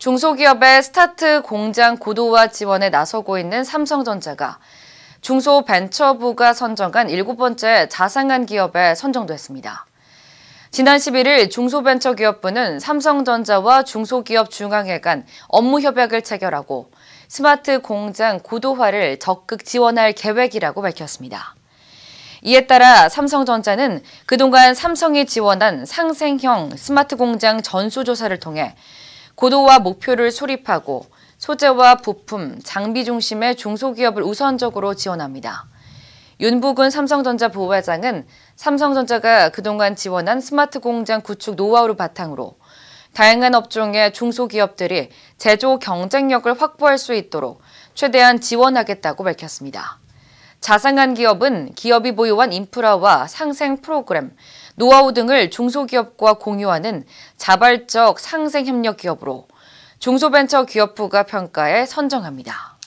중소기업의 스타트 공장 고도화 지원에 나서고 있는 삼성전자가 중소벤처부가 선정한 일곱 번째 자상한 기업에 선정됐습니다 지난 11일 중소벤처기업부는 삼성전자와 중소기업중앙회 간 업무협약을 체결하고 스마트 공장 고도화를 적극 지원할 계획이라고 밝혔습니다. 이에 따라 삼성전자는 그동안 삼성이 지원한 상생형 스마트 공장 전수조사를 통해 고도와 목표를 수립하고 소재와 부품, 장비 중심의 중소기업을 우선적으로 지원합니다. 윤부근 삼성전자 부회장은 삼성전자가 그동안 지원한 스마트 공장 구축 노하우를 바탕으로 다양한 업종의 중소기업들이 제조 경쟁력을 확보할 수 있도록 최대한 지원하겠다고 밝혔습니다. 자상한 기업은 기업이 보유한 인프라와 상생 프로그램, 노하우 등을 중소기업과 공유하는 자발적 상생협력 기업으로 중소벤처기업부가 평가에 선정합니다.